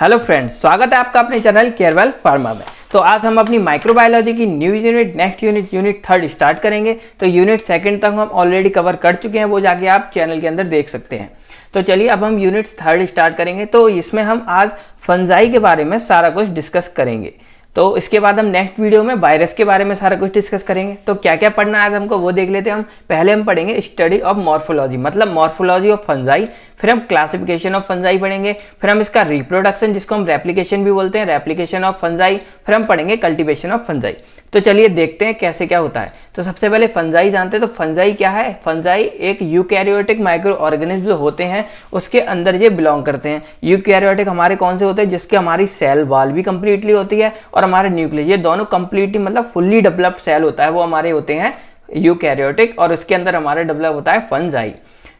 hello friends स्वागत है आपका अपने चैनल केयरवेल फार्मा में तो आज हम अपनी माइक्रोबायोलॉजी की new unit next unit unit third start करेंगे तो यूनिट सेकंड तक हम ऑलरेडी कवर कर चुके हैं वो जाके आप चैनल के अंदर देख सकते हैं तो चलिए अब हम यूनिट थर्ड स्टार्ट करेंगे तो इसमें हम आज फंजाई के बारे में सारा कुछ डिस्कस करेंगे तो इसके बाद हम नेक्स्ट वीडियो में वायरस के बारे में सारा कुछ डिस्कस करेंगे तो क्या क्या पढ़ना है आज हमको वो देख लेते हैं हम पहले हम पढ़ेंगे स्टडी ऑफ मॉर्फोलॉजी मतलब मॉर्फोलॉजी ऑफ फंजाई फिर हम क्लासिफिकेशन ऑफ फंजाई पढ़ेंगे फिर हम इसका रिप्रोडक्शन जिसको हम रेप्लीकेशन भी बोलते हैं रेप्लीकेशन ऑफ फंजाई फिर हम पढ़ेंगे कल्टिवेशन ऑफ फंजाई तो चलिए देखते हैं कैसे क्या होता है तो सबसे पहले फंजाई जानते हैं तो फंजाई क्या है फंजाई एक यूकैरियोटिक माइक्रो ऑर्गेनिज्म होते हैं उसके अंदर ये बिलोंग करते हैं यूकैरियोटिक हमारे कौन से होते हैं जिसके हमारी सेल वाल भी कंप्लीटली होती है और हमारे न्यूक्लियस ये दोनों कंप्लीटली मतलब फुल्ली डेवलप्ड सेल होता है वो हमारे होते हैं यूकैरियोटिक और उसके अंदर हमारे डेवलप होता है फंजाई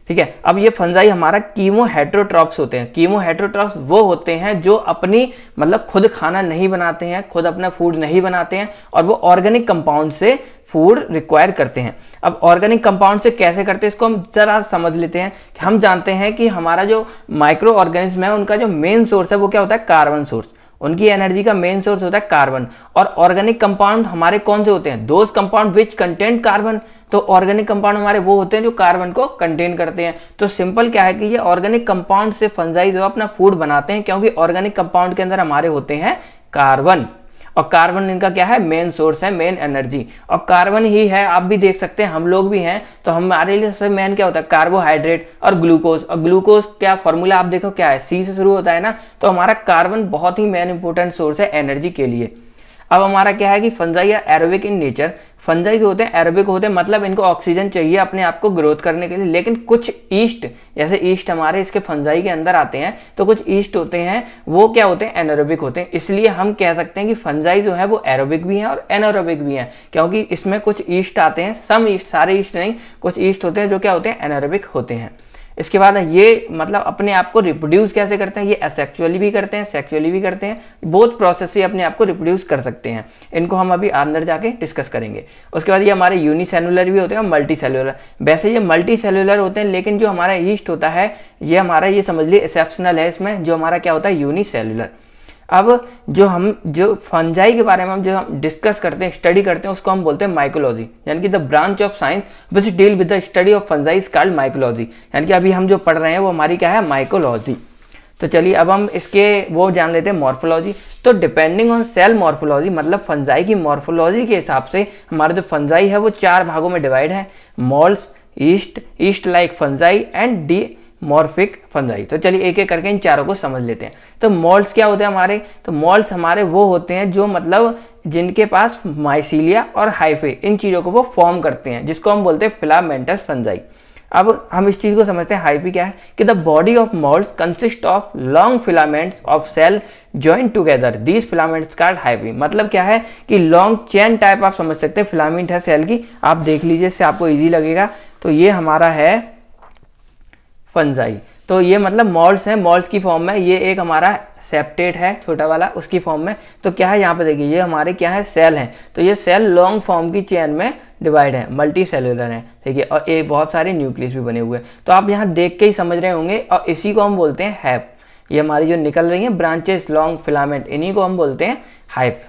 ठीक है अब ये फंजाई हमारा कीमो हेट्रोट्रॉप्स होते हैं कीमो हेट्रोट्रॉप्स वो होते हैं जो अपनी मतलब खुद खाना नहीं बनाते हैं खुद अपना फूड नहीं बनाते हैं और वो ऑर्गेनिक कंपाउंड से फूड रिक्वायर करते हैं अब ऑर्गेनिक कंपाउंड से कैसे करते हैं इसको हम जरा समझ लेते हैं कि हम जानते हैं कि हमारा जो माइक्रो ऑर्गेनिज्म है उनका जो मेन सोर्स है वो क्या होता है कार्बन सोर्स उनकी एनर्जी का मेन सोर्स होता है कार्बन और ऑर्गेनिक कंपाउंड हमारे कौन से होते हैं those compound which content carbon तो ऑर्गेनिक कंपाउंड हमारे वो होते हैं जो कार्बन को कंटेन करते हैं तो सिंपल क्या है कि ये ऑर्गेनिक कंपाउंड से फंजाइज अपना फूड बनाते हैं क्योंकि ऑर्गेनिक कंपाउंड के अंदर हमारे होते हैं कार्बन और कार्बन इनका क्या है मेन सोर्स है मेन एनर्जी और कार्बन ही है आप भी देख सकते हैं हम लोग भी हैं तो हमारे लिए सबसे मेन क्या होता है कार्बोहाइड्रेट और ग्लूकोज और ग्लूकोज क्या फॉर्मूला आप देखो क्या है सी से शुरू होता है ना तो हमारा कार्बन बहुत ही मेन इंपॉर्टेंट सोर्स है एनर्जी के लिए अब हमारा क्या है कि फंजाई या एरोबिक इन नेचर फंजाइज होते हैं एरोबिक होते हैं मतलब इनको ऑक्सीजन चाहिए अपने आप को ग्रोथ करने के लिए लेकिन कुछ ईस्ट जैसे ईस्ट हमारे इसके फंजाई के अंदर आते हैं तो कुछ ईस्ट होते हैं वो क्या होते हैं एनोरोबिक होते हैं इसलिए हम कह सकते हैं कि फंजाई जो है वो एरोबिक भी है और एनोरोबिक भी है क्योंकि इसमें कुछ ईस्ट आते हैं सम ईस्ट सारे ईस्ट नहीं कुछ ईस्ट होते हैं जो क्या होते हैं एनोरोबिक होते हैं इसके बाद ये मतलब अपने आप को रिप्रोड्यूस कैसे करते हैं ये असेक्चुअली भी करते हैं सेक्चुअली भी करते हैं बोथ प्रोसेस से अपने आप को रिप्रोड्यूस कर सकते हैं इनको हम अभी अंदर जाके डिस्कस करेंगे उसके बाद ये हमारे यूनिसेलुलर भी होते हैं मल्टी सेलुलर वैसे ये मल्टी सेलुलर होते हैं लेकिन जो हमारा ईस्ट होता है ये हमारा ये समझ लिए एक्सेप्शनल है इसमें जो हमारा क्या होता है यूनिसेलुलर अब जो हम जो फंजाई के बारे में हम जो हम डिस्कस करते हैं स्टडी करते हैं उसको हम बोलते हैं माइकोलॉजी यानी कि the branch of science which deal with the study of fungi is called mycology यानी कि अभी हम जो पढ़ रहे हैं वो हमारी क्या है माइकोलॉजी तो चलिए अब हम इसके वो जान लेते हैं मॉर्फोलॉजी तो डिपेंडिंग ऑन सेल मॉर्फोलॉजी मतलब फंजाई की मॉर्फोलॉजी के हिसाब से हमारा जो फंजाई है वो चार भागों में डिवाइड है moulds yeast yeast like fungi and dimorphic fungi तो चलिए एक एक करके इन चारों को समझ लेते हैं तो मॉल्स क्या होते हैं हमारे तो मॉल्स हमारे वो होते हैं जो मतलब जिनके पास माइसीलिया और हाइफे इन चीज़ों को वो फॉर्म करते हैं जिसको हम बोलते हैं फिलामेंटस फंजाई अब हम इस चीज़ को समझते हैं हाइपी क्या है कि the body of moulds consist of long filaments of cell join together these filaments called hyphae मतलब क्या है कि लॉन्ग चेन टाइप आप समझ सकते हैं फिलामेंट है सेल की आप देख लीजिए इससे आपको ईजी लगेगा तो ये हमारा है पंजाई तो ये मतलब मॉल्स है मॉल्स की फॉर्म में ये एक हमारा सेप्टेट है छोटा वाला उसकी फॉर्म में तो क्या है यहाँ पे देखिए ये हमारे क्या है सेल हैं तो ये सेल लॉन्ग फॉर्म की चेन में डिवाइड है मल्टी सेलुलर है ठीक है और ये बहुत सारे न्यूक्लियस भी बने हुए हैं तो आप यहाँ देख के ही समझ रहे होंगे और इसी को हम बोलते हैं हैप ये हमारी जो निकल रही है ब्रांचेस लॉन्ग फिलामेंट इन्हीं को हम बोलते हैं हाइप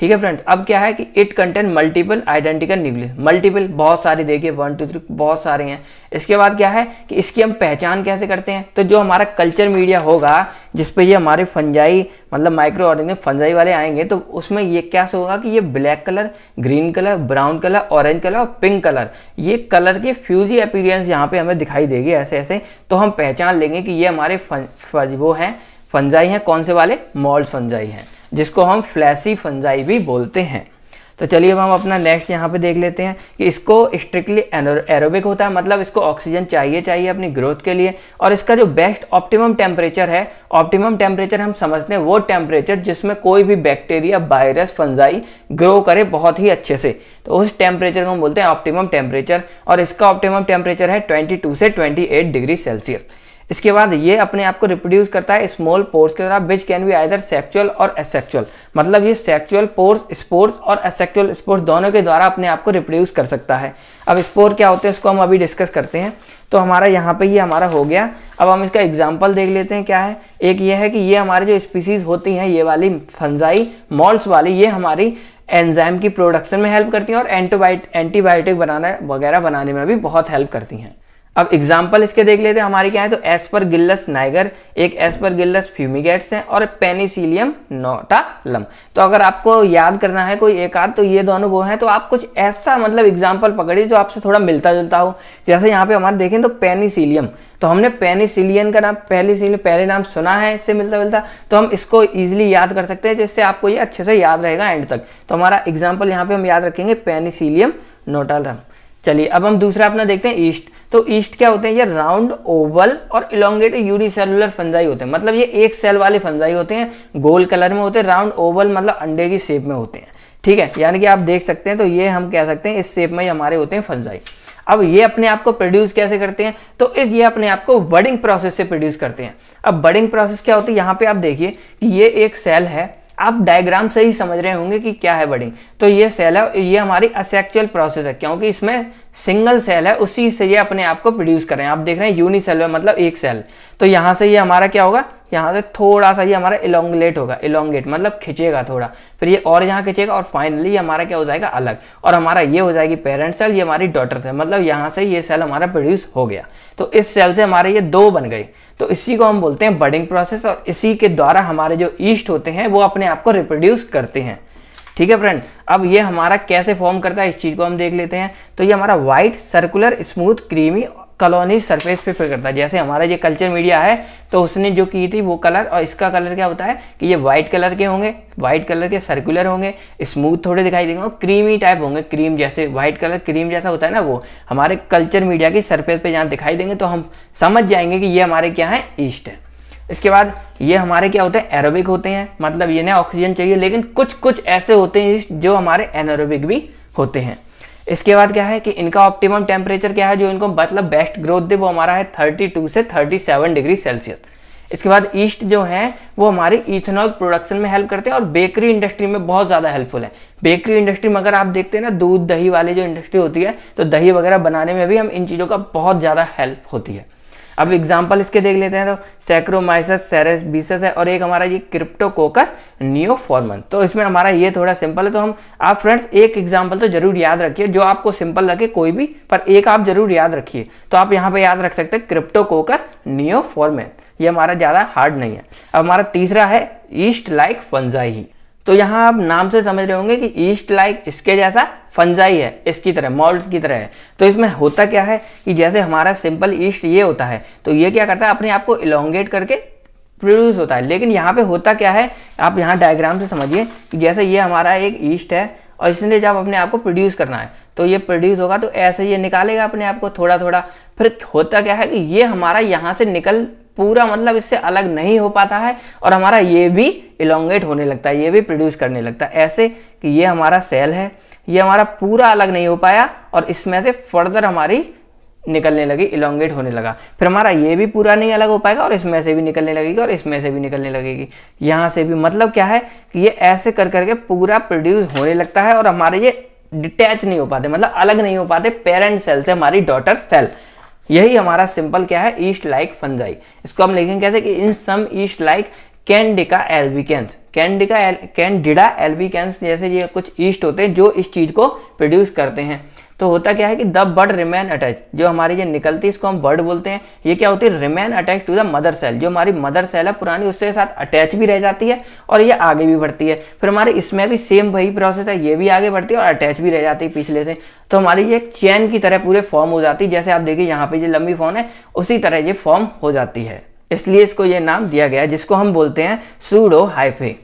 ठीक है फ्रेंड अब क्या है कि it contain multiple identical nucleus multiple बहुत सारे देखिए वन टू थ्री बहुत सारे हैं इसके बाद क्या है कि इसकी हम पहचान कैसे करते हैं तो जो हमारा कल्चर मीडिया होगा जिसपे ये हमारे फंजाई मतलब माइक्रो ऑर्गेनिज्म फंजाई वाले आएंगे तो उसमें ये से होगा कि ये black colour green colour brown colour orange colour और पिंक कलर ये कलर के फ्यूजी अपीरियंस यहाँ पे हमें दिखाई देगी ऐसे ऐसे तो हम पहचान लेंगे कि ये हमारे फंज वो हैं फंजाई हैं कौन से वाले मॉल्स फंजाई हैं जिसको हम फ्लैसी फंजाई भी बोलते हैं तो चलिए अब हम अपना नेक्स्ट यहाँ पे देख लेते हैं कि इसको स्ट्रिक्टली एरोबिक होता है मतलब इसको ऑक्सीजन चाहिए चाहिए अपनी ग्रोथ के लिए और इसका जो बेस्ट ऑप्टिमम टेम्परेचर है ऑप्टिमम टेम्परेचर हम समझते हैं वो टेम्परेचर जिसमें कोई भी बैक्टीरिया वायरस फंजाई ग्रो करे बहुत ही अच्छे से तो उस टेम्परेचर को हम बोलते हैं ऑप्टिमम टेम्परेचर और इसका ऑप्टिमम टेम्परेचर है ट्वेंटी से ट्वेंटी डिग्री सेल्सियस इसके बाद ये अपने आप को रिप्रोड्यूस करता है स्मॉल पोर्स के द्वारा which can be either sexual और एसेक्चुअल मतलब ये सेक्चुअल पोर्स स्पोर्ट्स और एसेक्चुअल स्पोर्ट्स दोनों के द्वारा अपने आप को रिप्रोड्यूस कर सकता है अब स्पोर क्या होते हैं इसको हम अभी डिस्कस करते हैं तो हमारा यहाँ पे ये यह हमारा हो गया अब हम इसका एग्जाम्पल देख लेते हैं क्या है एक ये है कि ये हमारे जो स्पीसीज होती हैं ये वाली फंजाई मॉल्स वाली ये हमारी एंजाइम की प्रोडक्शन में हेल्प करती हैं और एंटीबायोटिक बनाने वगैरह बनाने में भी बहुत हेल्प करती हैं अब एग्जाम्पल इसके देख लेते हैं हमारे क्या है तो एसपर गिल्लस नाइगर एक एसपर गिल्लस फ्यूमिगेट्स है और पेनिसिलियम नोटालम तो अगर आपको याद करना है कोई एक आध तो ये दोनों वो हैं तो आप कुछ ऐसा मतलब एग्जाम्पल पकड़िए जो आपसे थोड़ा मिलता जुलता हो जैसे यहाँ पे हमारे देखें तो पेनिसिलियम तो हमने पेनिसिलियन का नाम पहले पहले नाम सुना है इससे मिलता जुलता तो हम इसको इजिली याद कर सकते हैं जिससे आपको ये अच्छे से याद रहेगा एंड तक तो हमारा एग्जाम्पल यहाँ पे हम याद रखेंगे पेनिसिलियम नोटालम चलिए अब हम दूसरा अपना देखते हैं ईस्ट तो ईस्ट क्या होते हैं ये राउंड ओवल और इलोंगेटेड यूनिसेलुलर फंजाई होते हैं मतलब ये एक सेल वाले फंजाई होते हैं गोल कलर में होते हैं राउंड ओवल मतलब अंडे की शेप में होते हैं ठीक है यानी कि आप देख सकते हैं तो ये हम कह सकते हैं इस शेप में हमारे होते हैं फंजाई अब ये अपने आप को प्रोड्यूस कैसे करते हैं तो इस ये अपने आप को बडिंग प्रोसेस से प्रोड्यूस करते हैं अब बडिंग प्रोसेस क्या होती है यहाँ पे आप देखिए कि ये एक सेल है आप डायग्राम से ही समझ रहे होंगे कि क्या है बडिंग तो ये सेल है ये हमारी असेक्चुअल प्रोसेस है क्योंकि इसमें सिंगल सेल है उसी से ये अपने आप को प्रोड्यूस कर रहे हैं आप देख रहे हैं यूनिसेल है मतलब एक सेल तो यहाँ से ये हमारा क्या होगा यहाँ से थोड़ा सा ये हमारा इलोंगलेट होगा इलोंगेट मतलब खिंचेगा थोड़ा फिर ये और यहाँ खिंचेगा और फाइनली हमारा क्या हो जाएगा अलग और हमारा ये हो जाएगी पेरेंट सेल ये हमारी डॉटर सेल मतलब यहाँ से ये सेल हमारा प्रोड्यूस हो गया तो इस सेल से हमारे ये दो बन गए तो इसी को हम बोलते हैं बडिंग प्रोसेस और इसी के द्वारा हमारे जो ईस्ट होते हैं वो अपने आप को रिप्रोड्यूस करते हैं ठीक है फ्रेंड अब ये हमारा कैसे फॉर्म करता है इस चीज़ को हम देख लेते हैं तो ये हमारा white circular smooth creamy colony surface पे पे करता है जैसे हमारा ये कल्चर मीडिया है तो उसने जो की थी वो कलर और इसका कलर क्या होता है कि ये वाइट कलर के होंगे वाइट कलर के सर्कुलर होंगे स्मूथ थोड़े दिखाई देंगे और क्रीमी टाइप होंगे क्रीम जैसे वाइट कलर क्रीम जैसा होता है ना वो हमारे कल्चर मीडिया की सरफेस पे जहाँ दिखाई देंगे तो हम समझ जाएंगे कि ये हमारे क्या है ईस्ट है इसके बाद ये हमारे क्या होते हैं एरोबिक होते हैं मतलब ये ना ऑक्सीजन चाहिए लेकिन कुछ कुछ ऐसे होते हैं जो हमारे एनोरोबिक भी होते हैं इसके बाद क्या है कि इनका ऑप्टिमम टेम्परेचर क्या है जो इनको मतलब बेस्ट ग्रोथ दे वो हमारा है 32 से 37 डिग्री सेल्सियस इसके बाद ईस्ट जो है वो हमारे इथेनॉल प्रोडक्शन में हेल्प करते हैं और बेकरी इंडस्ट्री में बहुत ज़्यादा हेल्पफुल है बेकरी इंडस्ट्री में अगर आप देखते हैं ना दूध दही वाली जो इंडस्ट्री होती है तो दही वगैरह बनाने में भी हम इन चीज़ों का बहुत ज़्यादा हेल्प होती है अब एग्जाम्पल इसके देख लेते हैं तो सैक्रोमाइसस बीसस है और एक हमारा ये क्रिप्टोकोकस न्योफॉर्मन तो इसमें हमारा ये थोड़ा सिंपल है तो हम आप फ्रेंड्स एक एग्जाम्पल तो जरूर याद रखिए जो आपको सिंपल लगे कोई भी पर एक आप जरूर याद रखिए तो आप यहाँ पे याद रख सकते हैं क्रिप्टोकोकस न्योफॉर्मन ये हमारा ज़्यादा हार्ड नहीं है अब हमारा तीसरा है ईस्ट लाइक फंजाई तो यहाँ आप नाम से समझ रहे होंगे कि ईस्ट लाइक इसके जैसा फंजाई है इसकी तरह मॉल्ट की तरह है तो इसमें होता क्या है कि जैसे हमारा सिंपल ईस्ट ये होता है तो ये क्या करता है अपने आप को इलोंगेट करके प्रोड्यूस होता है लेकिन यहाँ पे होता क्या है आप यहाँ डायग्राम से समझिए कि जैसे ये हमारा एक ईस्ट है और इसने जब अपने आप को प्रोड्यूस करना है तो ये प्रोड्यूस होगा तो ऐसे ये निकालेगा अपने आप को थोड़ा थोड़ा फिर होता क्या है कि ये हमारा यहाँ से निकल पूरा मतलब इससे अलग नहीं हो पाता है और हमारा ये भी इलोंगेट होने लगता है ये भी प्रोड्यूस करने लगता है ऐसे कि ये हमारा सेल है ये हमारा पूरा अलग नहीं हो पाया और इसमें से फर्दर हमारी निकलने लगी इलोंगेट होने लगा फिर हमारा ये भी पूरा नहीं अलग हो पाएगा और इसमें से भी निकलने लगेगी और इसमें से भी निकलने लगेगी यहाँ से भी मतलब क्या है कि ये ऐसे कर करके पूरा प्रोड्यूस होने लगता है और हमारे ये डिटैच नहीं हो पाते मतलब अलग नहीं हो पाते पेरेंट सेल से हमारी डॉटर सेल यही हमारा सिंपल क्या है ईस्ट लाइक फंजाई इसको हम लिखेंगे कैसे कि in some yeast like Candida albicans Candida Candida कैंस जैसे ये कुछ ईस्ट होते हैं जो इस चीज को प्रोड्यूस करते हैं तो होता क्या है कि द बर्ड रिमेन अटैच जो हमारी ये निकलती है इसको हम बर्ड बोलते हैं ये क्या होती है remain attach to the mother cell जो हमारी मदर सेल है पुरानी उसके साथ अटैच भी रह जाती है और ये आगे भी बढ़ती है फिर हमारे इसमें भी सेम वही प्रोसेस है ये भी आगे बढ़ती है और अटैच भी रह जाती है पिछले से तो हमारी ये चैन की तरह पूरे फॉर्म हो जाती है जैसे आप देखिए यहाँ पे लंबी फॉर्म है उसी तरह ये फॉर्म हो जाती है इसलिए इसको ये नाम दिया गया जिसको हम बोलते हैं सूडो हाइफे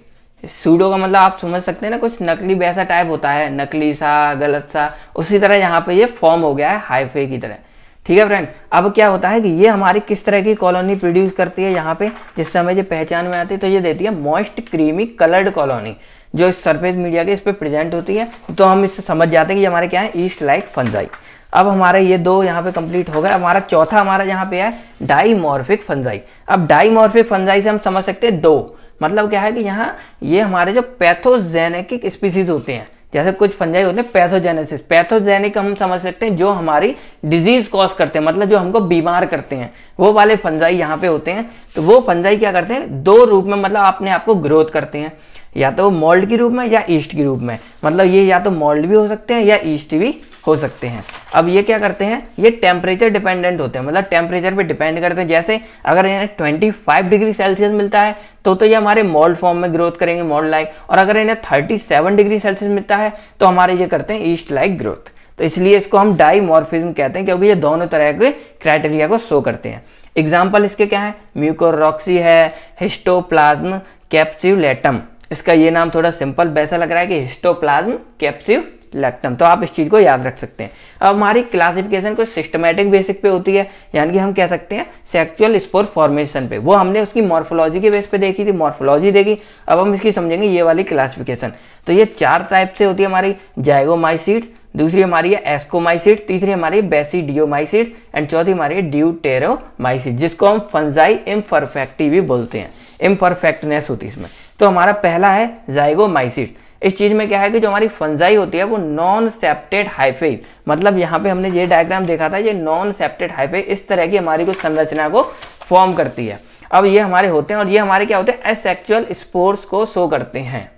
सूडो का मतलब आप समझ सकते हैं ना कुछ नकली वैसा टाइप होता है नकली सा गलत सा उसी तरह यहाँ पे ये फॉर्म हो गया है हाइफे की तरह ठीक है फ्रेंड अब क्या होता है कि ये हमारी किस तरह की कॉलोनी प्रोड्यूस करती है यहाँ पे जिससे हमें ये पहचान में आती है तो ये देती है मॉइस्ट क्रीमी कलर्ड कॉलोनी जो सरफेस मीडिया के इस पर प्रेजेंट होती है तो हम इससे समझ जाते हैं कि हमारे क्या है ईस्ट लाइक फंजाई अब हमारे ये दो यहाँ पे कंप्लीट हो गए हमारा चौथा हमारा यहाँ पे है डाईमॉर्फिक फंजाई अब डाईमॉर्फिक फंजाई से हम समझ सकते हैं दो मतलब क्या है कि यहाँ ये हमारे जो पैथोजेनेटिक स्पीसीज होते हैं जैसे कुछ फंजाई होते हैं पैथोजेनेसिस पैथोजेनिक हम समझ सकते हैं जो हमारी डिजीज कॉज करते हैं मतलब जो हमको बीमार करते हैं वो वाले फंजाई यहाँ पे होते हैं तो वो फंजाई क्या करते हैं दो रूप में मतलब अपने आप को ग्रोथ करते हैं या तो मोल्ड के रूप में या ईस्ट के रूप में मतलब ये या तो मोल्ड भी हो सकते हैं या ईस्ट भी हो सकते हैं अब ये क्या करते हैं ये टेम्परेचर डिपेंडेंट होते हैं मतलब टेम्परेचर पे डिपेंड करते हैं जैसे अगर इन्हें 25 डिग्री सेल्सियस मिलता है तो तो ये हमारे मोल्ड फॉर्म में ग्रोथ करेंगे मोल्ड लाइक और अगर इन्हें थर्टी डिग्री सेल्सियस मिलता है तो हमारे ये करते हैं ईस्ट लाइक ग्रोथ तो इसलिए इसको हम डाईमॉर्फिज्म कहते हैं क्योंकि ये दोनों तरह के क्राइटेरिया को शो करते हैं एग्जाम्पल इसके क्या है म्यूकोरॉक्सी है हिस्टोप्लाज्म कैप्स्यूलेटम इसका ये नाम थोड़ा सिंपल वैसा लग रहा है कि हिस्टोप्लाज्म कैप्सिव लेक्टम तो आप इस चीज़ को याद रख सकते हैं अब हमारी क्लासिफिकेशन कुछ सिस्टमेटिक बेसिक पे होती है यानी कि हम कह सकते हैं सेक्चुअल स्पोर फॉर्मेशन पे वो हमने उसकी मॉर्फोलॉजी के बेस पे देखी थी मॉर्फोलॉजी देखी अब हम इसकी समझेंगे ये वाली क्लासिफिकेशन तो ये चार टाइप से होती है हमारी जायगोमाइसीड्स दूसरी हमारी है एस्कोमाइसिट तीसरी हमारी बेसी बेसिडियोमाइसिट एंड चौथी हमारी ड्यू ड्यूटेरोमाइसिट जिसको हम फंजाई इम्परफेक्टी भी बोलते हैं इम्परफेक्टनेस होती है इसमें तो हमारा पहला है जाइगोमाइसिट्स इस चीज में क्या है कि जो हमारी फंजाई होती है वो नॉन सेप्टेड हाइफे मतलब यहाँ पे हमने ये डायग्राम देखा था ये नॉन सेप्टेड हाइफे इस तरह की हमारी कुछ संरचना को फॉर्म करती है अब ये हमारे होते हैं और ये हमारे क्या होते हैं एसेक्चुअल स्पोर्ट्स को शो करते हैं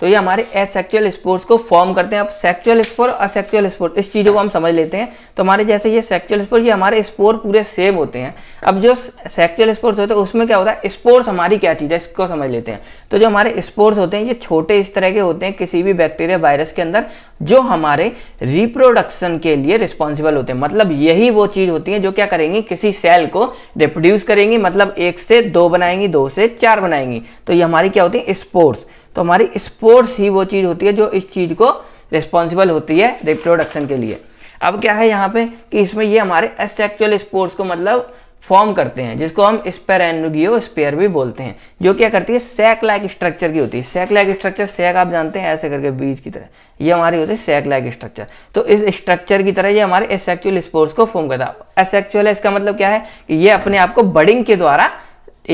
तो ये हमारे एसेक्चुअल स्पोर्स को फॉर्म करते हैं अब सेक्चुअल स्पोर असेक्चुअल स्पोर इस चीज़ों को हम समझ लेते हैं तो हमारे जैसे ये सेक्चुअल स्पोर ये हमारे स्पोर पूरे सेम होते हैं अब जो सेक्चुअल स्पोर्ट्स होते हैं उसमें क्या होता है स्पोर्स हमारी क्या चीज़ है इसको समझ लेते हैं तो जो हमारे स्पोर्स होते हैं ये छोटे इस तरह के होते हैं किसी भी बैक्टीरिया वायरस के अंदर जो हमारे रिप्रोडक्शन के लिए रिस्पॉन्सिबल होते हैं मतलब यही वो चीज़ होती है जो क्या करेंगी किसी सेल को रिप्रोड्यूस करेंगी मतलब एक से दो बनाएंगी दो से चार बनाएंगी तो ये हमारी क्या होती है स्पोर्ट्स तो हमारी स्पोर्ट्स ही वो चीज़ होती है जो इस चीज़ को रिस्पॉन्सिबल होती है रिप्रोडक्शन के लिए अब क्या है यहाँ पे कि इसमें ये हमारे एसेक्चुअल स्पोर्ट्स को मतलब फॉर्म करते हैं जिसको हम स्पेरेनुगियो स्पेयर भी बोलते हैं जो क्या करती है सेक लाइक स्ट्रक्चर की होती है सेक लाइक स्ट्रक्चर सेक आप जानते हैं ऐसे करके बीज की तरह ये हमारी होती है सेक लाइक स्ट्रक्चर तो इस स्ट्रक्चर की तरह ये हमारे एसेक्चुअल स्पोर्ट्स को फॉर्म करता है एसेक्चुअल इसका मतलब क्या है कि ये अपने आप को बडिंग के द्वारा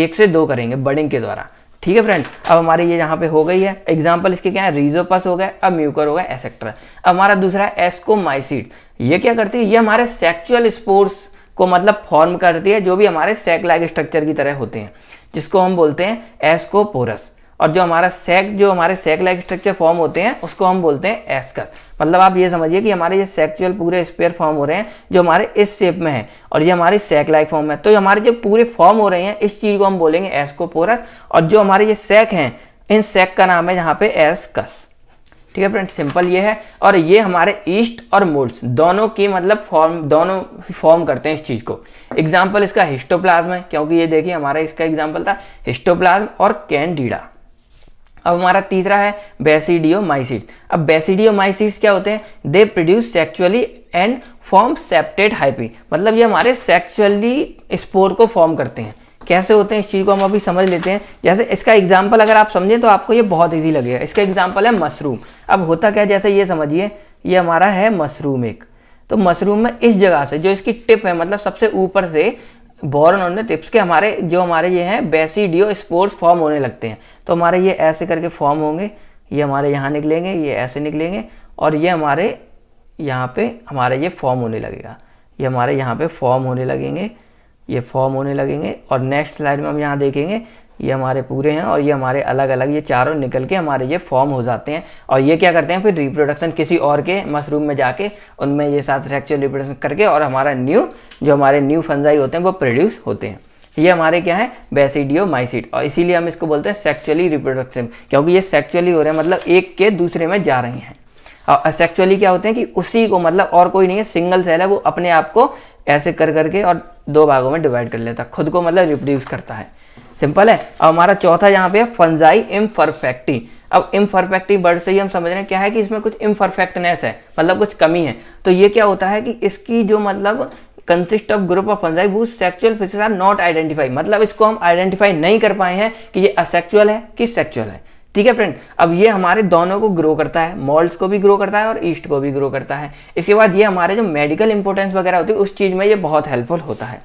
एक से दो करेंगे बडिंग के द्वारा ठीक है फ्रेंड अब हमारे ये यहाँ पे हो गई है एग्जाम्पल इसके क्या है रिजोपस हो गया अब म्यूकर हो गया एसेक्ट्रा अब हमारा दूसरा है एस्कोमाइसिड ये क्या करती है ये हमारे सेक्चुअल स्पोर्स को मतलब फॉर्म करती है जो भी हमारे सेक लाइक स्ट्रक्चर की तरह होते हैं जिसको हम बोलते हैं एस्कोपोरस और जो हमारा सेक जो हमारे सेक लाइक स्ट्रक्चर फॉर्म होते हैं उसको हम बोलते हैं एस्कस मतलब आप ये समझिए कि हमारे ये सेक्चुअल पूरे स्पेयर फॉर्म हो रहे हैं जो हमारे इस शेप में है और ये हमारे सेक लाइक फॉर्म है तो हमारे जो पूरे फॉर्म हो रहे हैं इस चीज़ को हम बोलेंगे एस्कोपोरस और जो हमारे ये सेक हैं इन सेक का नाम है यहाँ पे एस्कस ठीक है फ्रेंड सिंपल ये है और ये हमारे ईस्ट और मोड्स दोनों की मतलब फॉर्म दोनों फॉर्म करते हैं इस चीज़ को एग्जाम्पल इसका हिस्टोप्लाज्म है क्योंकि ये देखिए हमारा इसका एग्जाम्पल था हिस्टोप्लाज्म और कैंडीडा अब हमारा तीसरा है बेसिडियो अब बेसिडियो क्या होते हैं they produce sexually and form septate hyphae मतलब ये हमारे सेक्चुअली स्पोर को फॉर्म करते हैं कैसे होते हैं इस चीज़ को हम अभी समझ लेते हैं जैसे इसका एग्जाम्पल अगर आप समझें तो आपको ये बहुत ईजी लगेगा इसका एग्जाम्पल है मशरूम अब होता क्या जैसे ये समझिए ये हमारा है मशरूम एक तो मशरूम में इस जगह से जो इसकी टिप है मतलब सबसे ऊपर से बोर्न उन्होंने टिप्स के हमारे जो हमारे ये हैं बेसिडियो स्पोर्ट्स फॉर्म होने लगते हैं तो हमारे ये ऐसे करके फॉर्म होंगे ये हमारे यहाँ निकलेंगे ये ऐसे निकलेंगे और ये हमारे यहाँ पे हमारे ये फॉर्म होने लगेगा ये हमारे यहाँ पे फॉर्म होने लगेंगे ये फॉर्म होने लगेंगे और नेक्स्ट स्लाइड में हम यहाँ देखेंगे ये हमारे पूरे हैं और ये हमारे अलग अलग ये चारों निकल के हमारे ये फॉर्म हो जाते हैं और ये क्या करते हैं फिर रिप्रोडक्शन किसी और के मशरूम में जाके उनमें ये साथ सेक्चुअल रिप्रोडक्शन करके और हमारा न्यू जो हमारे न्यू फंजाई होते हैं वो प्रोड्यूस होते हैं ये हमारे क्या है बेसिडियो माइसिट और इसीलिए हम इसको बोलते हैं सेक्चुअली रिप्रोडक्शन क्योंकि ये सेक्चुअली हो रहे हैं मतलब एक के दूसरे में जा रहे हैं और असेक्चुअली क्या होते हैं कि उसी को मतलब और कोई नहीं है सिंगल सेल है वो अपने आप को ऐसे कर करके और दो भागों में डिवाइड कर लेता खुद को मतलब रिप्रोड्यूस करता है सिंपल है अब हमारा चौथा यहाँ पे है फंजाई इम्परफेक्टी अब इम्परफेक्टिव वर्ड से ही हम समझ रहे हैं क्या है कि इसमें कुछ इम्परफेक्टनेस है मतलब कुछ कमी है तो ये क्या होता है कि इसकी जो मतलब consist of group of fungi वो sexual phases are not identify मतलब इसको हम आइडेंटिफाई नहीं कर पाए हैं कि ये असेक्चुअल है कि सेक्चुअल है ठीक है फ्रेंड अब ये हमारे दोनों को ग्रो करता है मॉल्स को भी ग्रो करता है और ईस्ट को भी ग्रो करता है इसके बाद ये हमारे जो मेडिकल इंपोर्टेंस वगैरह होती है उस चीज़ में ये बहुत हेल्पफुल होता है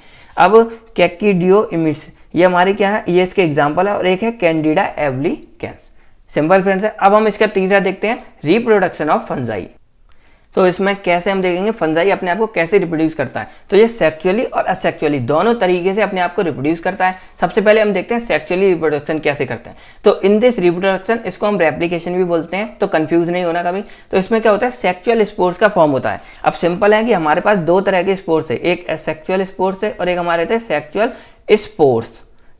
अब कैकीडियो इमिट्स ये हमारी क्या है ये इसके एग्जाम्पल है और एक है कैंडिडा एवली कैंस सिंपल फ्रेंड्स है अब हम इसका तीसरा देखते हैं रिप्रोडक्शन ऑफ फंजाई तो इसमें कैसे हम देखेंगे फंजाई अपने आप को कैसे रिप्रोड्यूस करता है तो ये सेक्चुअली और असेक्चुअली दोनों तरीके से अपने आप को रिप्रोड्यूस करता है सबसे पहले हम देखते हैं सेक्चुअली रिप्रोडक्शन कैसे करते हैं तो इन दिस रिप्रोडक्शन इसको हम रेप्लीकेशन भी बोलते हैं तो कंफ्यूज नहीं होना कभी तो इसमें क्या होता है सेक्चुअल स्पोर्ट्स का फॉर्म होता है अब सिंपल है कि हमारे पास दो तरह के स्पोर्ट्स है एक असेक्चुअल स्पोर्ट्स है और एक हमारे थे सेक्चुअल स्पोर्ट्स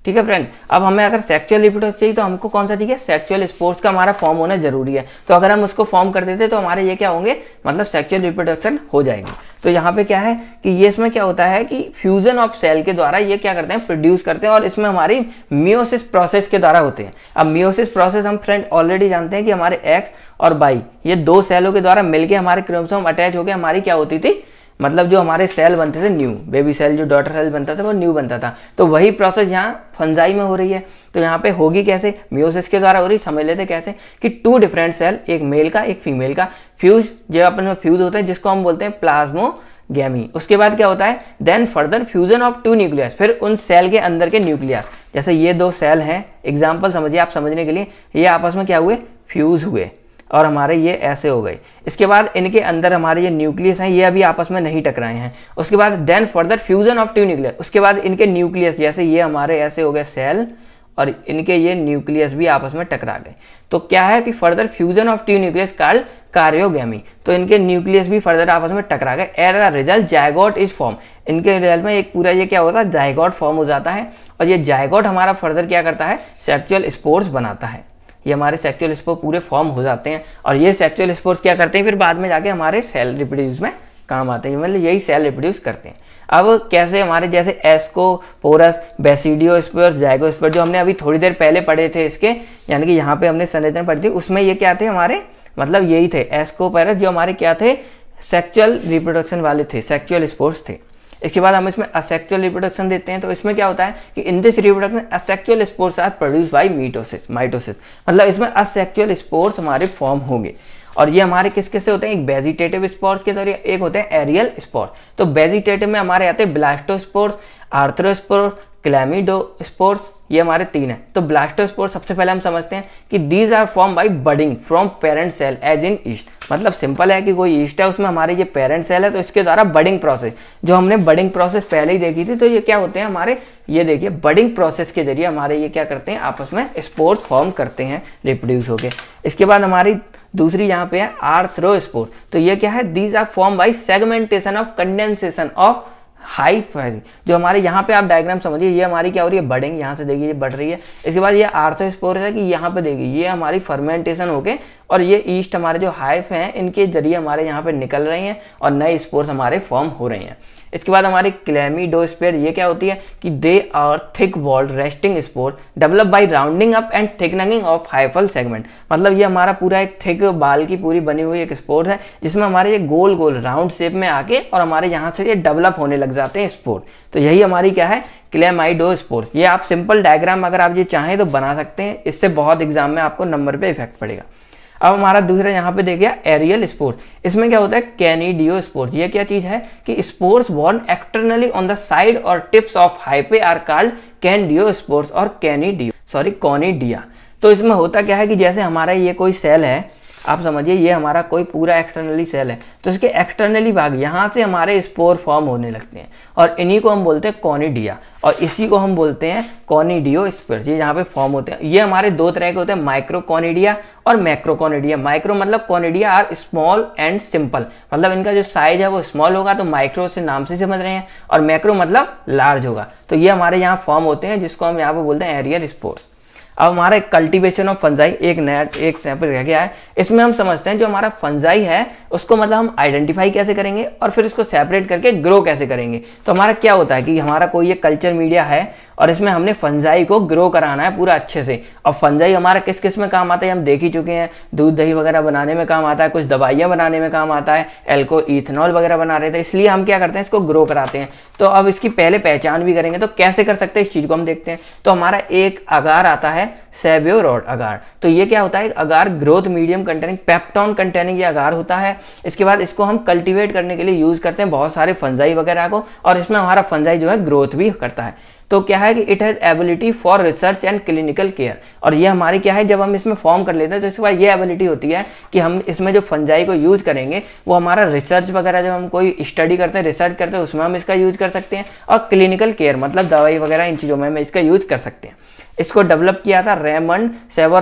ठीक है फ्रेंड अब हमें अगर सेक्चुअल रिप्रोडक्ट चाहिए तो हमको कौन सा चाहिए सेक्चुअल स्पोर्ट्स का हमारा फॉर्म होना जरूरी है तो अगर हम उसको फॉर्म कर देते तो हमारे ये क्या होंगे मतलब सेक्चुअल रिप्रोडक्शन हो जाएगी तो यहाँ पे क्या है कि ये इसमें क्या होता है कि फ्यूजन ऑफ सेल के द्वारा ये क्या करते हैं प्रोड्यूस करते हैं और इसमें हमारी मियोसिस प्रोसेस के द्वारा होते हैं अब मियोसिस प्रोसेस हम फ्रेंड ऑलरेडी जानते हैं कि हमारे एक्स और बाई ये दो सेलों के द्वारा मिलकर हमारे क्रोमसोम अटैच होकर हमारी क्या होती थी मतलब जो हमारे सेल बनते थे न्यू बेबी सेल जो डॉटर सेल बनता था वो न्यू बनता था तो वही प्रोसेस यहाँ फंजाई में हो रही है तो यहाँ पे होगी कैसे म्यूसिस के द्वारा हो रही समझ लेते कैसे कि टू डिफरेंट सेल एक मेल का एक फीमेल का फ्यूज जो अपन में फ्यूज होते हैं जिसको हम बोलते हैं प्लाज्मो गैमी उसके बाद क्या होता है then further fusion of two nucleus फिर उन सेल के अंदर के न्यूक्लियस जैसे ये दो सेल हैं एग्जाम्पल समझिए आप समझने के लिए ये आपस में क्या हुए फ्यूज हुए और हमारे ये ऐसे हो गए इसके बाद इनके अंदर हमारे ये न्यूक्लियस हैं ये अभी आपस में नहीं टकराए हैं उसके बाद then further fusion of two nucleus उसके बाद इनके न्यूक्लियस जैसे ये हमारे ऐसे हो गए सेल और इनके ये न्यूक्लियस भी आपस में टकरा गए तो क्या है कि further fusion of two nucleus called karyogamy तो इनके न्यूक्लियस भी फर्दर आपस में टकरा गए as the result zygote is form इनके रिजल्ट में एक पूरा ये क्या होता है जायगोट फॉर्म हो जाता है और ये जायगोट हमारा फर्दर क्या करता है सेक्चुअल स्पोर्ट्स बनाता है ये हमारे सेक्चुअल स्पोर पूरे फॉर्म हो जाते हैं और ये सेक्चुअल स्पोर्स क्या करते हैं फिर बाद में जाके हमारे सेल रिप्रोड्यूस में काम आते हैं मतलब यही सेल रिप्रोड्यूस करते हैं अब कैसे हमारे जैसे ascospores basidiospore zygospore जो हमने अभी थोड़ी देर पहले पढ़े थे इसके यानी कि यहाँ पे हमने संरचना पढ़ी थी उसमें ये क्या थे हमारे मतलब यही थे एस्को पैरस जो हमारे क्या थे सेक्चुअल रिप्रोडक्शन वाले थे सेक्चुअल स्पोर्ट्स थे इसके बाद हम इसमें असेक्चुअल रिप्रोडक्शन देते हैं तो इसमें क्या होता है कि in this reproduction asexual spores are produce by mitosis mitosis मतलब इसमें असेक्चुअल स्पोर्स हमारे फॉर्म होंगे और ये हमारे किस किस से होते हैं एक वेजिटेटिव स्पोर्ट्स के जरिए एक होते हैं एरियल स्पोर्स तो वेजिटेटिव में हमारे आते हैं ब्लास्टोस्पोर्स आर्थ्रोस्पोर्स क्लैमिडो स्पोर्स ये हमारे तीन है तो ब्लास्टोस्पोर सबसे पहले हम समझते हैं कि these are form by budding from parent cell as in yeast मतलब सिंपल है कि कोई ईस्ट है उसमें हमारे ये पेरेंट सेल है तो इसके द्वारा बडिंग प्रोसेस जो हमने बडिंग प्रोसेस पहले ही देखी थी तो ये क्या होते हैं हमारे ये देखिए बडिंग प्रोसेस के जरिए हमारे ये क्या करते हैं आपस में स्पोर्स फॉर्म करते हैं रिप्रोड्यूस होकर इसके बाद हमारी दूसरी यहाँ पे है आर्थ्रो स्पोर्ट तो ये क्या है these are form by segmentation of condensation of high price जो हमारे यहाँ पे आप डायग्राम समझिए ये हमारी क्या हो रही है बढ़ेंगे यहाँ से देखिए ये बढ़ रही है इसके बाद ये आर्थो तो स्पोर है कि यहाँ पे देखिए ये हमारी फर्मेंटेशन होके और ये ईस्ट हमारे जो हाइफ हैं इनके जरिए हमारे यहाँ पे निकल रही हैं और नए स्पोर्स हमारे फॉर्म हो रहे हैं इसके बाद डो क्लेमीडोस्पेयर ये क्या होती है कि they are thick walled resting spore develop by rounding up and thickening of hyphal segment मतलब ये हमारा पूरा एक थिक बाल की पूरी बनी हुई एक स्पोर है जिसमें हमारे ये गोल गोल राउंड शेप में आके और हमारे यहाँ से ये डेवलप होने लग जाते हैं स्पोर तो यही हमारी क्या है क्लेमाइडो स्पोर्ट ये आप सिंपल डायग्राम अगर आप ये चाहें तो बना सकते हैं इससे बहुत एग्जाम में आपको नंबर पे इफेक्ट पड़ेगा अब हमारा दूसरा यहाँ पे देखिए एरियल स्पोर्ट्स इसमें क्या होता है कैनिडियो स्पोर्ट्स ये क्या चीज है कि spores borne externally on the side और tips of hyphae are called conidiospores और कैनिडियो सॉरी कॉनिडिया तो इसमें होता क्या है कि जैसे हमारा ये कोई सेल है आप समझिए ये हमारा कोई पूरा एक्सटर्नली सेल है तो इसके एक्सटर्नली भाग यहाँ से हमारे स्पोर फॉर्म होने लगते हैं और इन्हीं को हम बोलते हैं कॉनिडिया और इसी को हम बोलते हैं कॉनिडियो स्पोर ये यहाँ पे फॉर्म होते हैं ये हमारे दो तरह के होते हैं माइक्रोकॉनिडिया और मैक्रोकॉनिडिया माइक्रो मतलब conidia are small and simple मतलब इनका जो साइज है वो स्मॉल होगा तो माइक्रो से नाम से समझ रहे हैं और मैक्रो मतलब लार्ज होगा तो ये हमारे यहाँ फॉर्म होते हैं जिसको हम यहाँ पर बोलते हैं एरियर स्पोर्ट्स अब हमारा कल्टीवेशन ऑफ फंजाई एक नया एक चैप्टर रह गया है इसमें हम समझते हैं जो हमारा फंजाई है उसको मतलब हम आइडेंटिफाई कैसे करेंगे और फिर उसको सेपरेट करके ग्रो कैसे करेंगे तो हमारा क्या होता है कि हमारा कोई एक कल्चर मीडिया है और इसमें हमने फंजाई को ग्रो कराना है पूरा अच्छे से और फंजाई हमारा किस किस में काम आता है हम देख ही चुके हैं दूध दही वगैरह बनाने में काम आता है कुछ दवाइयाँ बनाने में काम आता है एल्को इथेनॉल वगैरह बना रहे थे इसलिए हम क्या करते हैं इसको ग्रो कराते हैं तो अब इसकी पहले पहचान भी करेंगे तो कैसे कर सकते हैं इस चीज़ को हम देखते हैं तो हमारा एक आगार आता है सेब्योर और अगार तो ये क्या होता है agar growth medium containing peptone containing ये अगार होता है इसके बाद इसको हम कल्टीवेट करने के लिए यूज़ करते हैं बहुत सारे फंजाई वगैरह को और इसमें हमारा फंजाई जो है ग्रोथ भी करता है तो क्या है कि it has ability for research and clinical care और ये हमारी क्या है जब हम इसमें फॉर्म कर लेते हैं तो इसके बाद ये एबिलिटी होती है कि हम इसमें जो फंजाई को यूज़ करेंगे वो हमारा रिसर्च वगैरह जब हम कोई स्टडी करते हैं रिसर्च करते हैं उसमें हम इसका यूज़ कर सकते हैं और क्लिनिकल केयर मतलब दवाई वगैरह इन चीज़ों में हम इसका यूज़ कर सकते हैं इसको डेवलप किया था रेमंड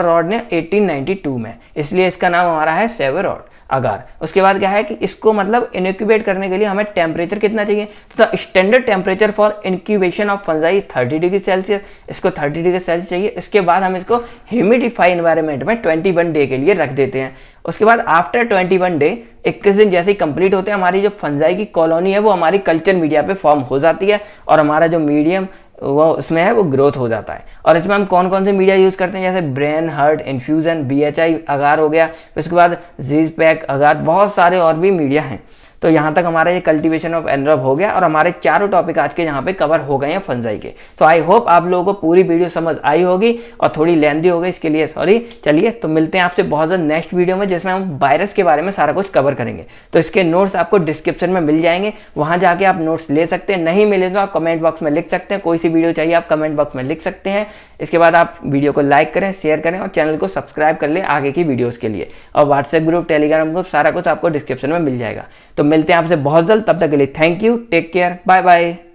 रॉड ने 1892 में इसलिए इसका नाम हमारा है रॉड अगर उसके बाद क्या है कि इसको मतलब इनक्यूबेट करने के लिए हमें टेम्परेचर कितना चाहिए तो standard temperature for incubation of fungi 30 degree celsius इसको 30 डिग्री सेल्सियस चाहिए इसके बाद हम इसको ह्यूमिडिफाई इन्वायरमेंट में 21 डे के लिए रख देते हैं उसके बाद आफ्टर 21 डे 21 दिन जैसे ही कंप्लीट होते हैं हमारी जो फंजाई की कॉलोनी है वो हमारी कल्चर मीडिया पे फॉर्म हो जाती है और हमारा जो मीडियम वो उसमें है वो ग्रोथ हो जाता है और इसमें हम कौन कौन से मीडिया यूज़ करते हैं जैसे brain heart infusion B H I agar हो गया उसके बाद जीज पैक अगार बहुत सारे और भी मीडिया हैं तो यहाँ तक हमारा ये कल्टीवेशन ऑफ एनरब हो गया और हमारे चारों टॉपिक आज के यहाँ पे कवर हो गए हैं फंजाई के तो आई होप आप लोगों को पूरी वीडियो समझ आई होगी और थोड़ी लेंदी हो गई इसके लिए सॉरी चलिए तो मिलते हैं आपसे बहुत जल्द नेक्स्ट वीडियो में जिसमें हम वायरस के बारे में सारा कुछ कवर करेंगे तो इसके नोट्स आपको डिस्क्रिप्शन में मिल जाएंगे वहाँ जाके आप नोट्स ले सकते हैं नहीं मिले तो आप कमेंट बॉक्स में लिख सकते हैं कोई सी वीडियो चाहिए आप कमेंट बॉक्स में लिख सकते हैं इसके बाद आप वीडियो को लाइक करें शेयर करें और चैनल को सब्सक्राइब कर लें आगे की वीडियोस के लिए और व्हाट्सएप ग्रुप टेलीग्राम ग्रुप सारा कुछ आपको डिस्क्रिप्शन में मिल जाएगा तो मिलते हैं आपसे बहुत जल्द तब तक के लिए thank you take care bye bye